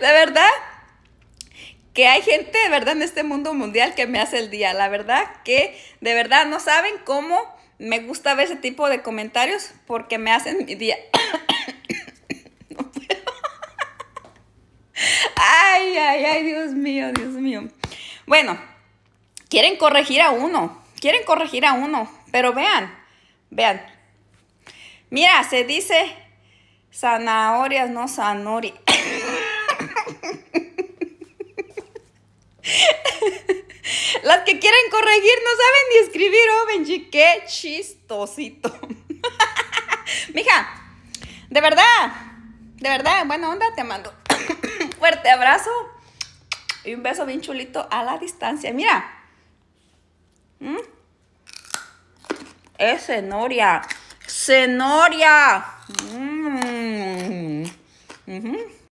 La verdad que hay gente de verdad en este mundo mundial que me hace el día. La verdad que de verdad no saben cómo me gusta ver ese tipo de comentarios porque me hacen mi día. ay, ay, ay, Dios mío, Dios mío. Bueno, quieren corregir a uno, quieren corregir a uno, pero vean, vean. Mira, se dice zanahorias, no zanori Las que quieren corregir no saben ni escribir, oh Benji, qué chistosito. Mija, de verdad, de verdad, Bueno, onda, te mando fuerte abrazo y un beso bien chulito a la distancia. Mira, ¿Mm? es cenoria, cenoria. Mmm